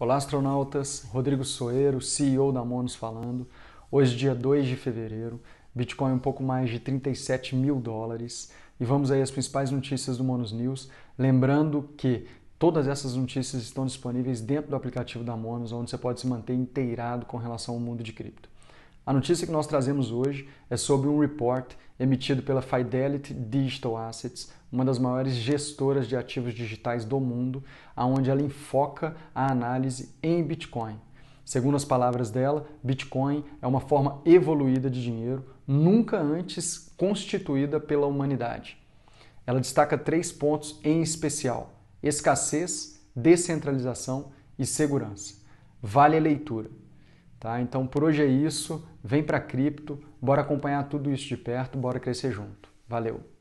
Olá, astronautas. Rodrigo Soeiro, CEO da Monos falando. Hoje, dia 2 de fevereiro, Bitcoin um pouco mais de 37 mil dólares. E vamos aí às principais notícias do Monos News. Lembrando que todas essas notícias estão disponíveis dentro do aplicativo da Monos, onde você pode se manter inteirado com relação ao mundo de cripto. A notícia que nós trazemos hoje é sobre um report emitido pela Fidelity Digital Assets, uma das maiores gestoras de ativos digitais do mundo, aonde ela enfoca a análise em Bitcoin. Segundo as palavras dela, Bitcoin é uma forma evoluída de dinheiro nunca antes constituída pela humanidade. Ela destaca três pontos em especial: escassez, descentralização e segurança. Vale a leitura. Tá? Então por hoje é isso, vem para cripto, bora acompanhar tudo isso de perto, bora crescer junto. Valeu!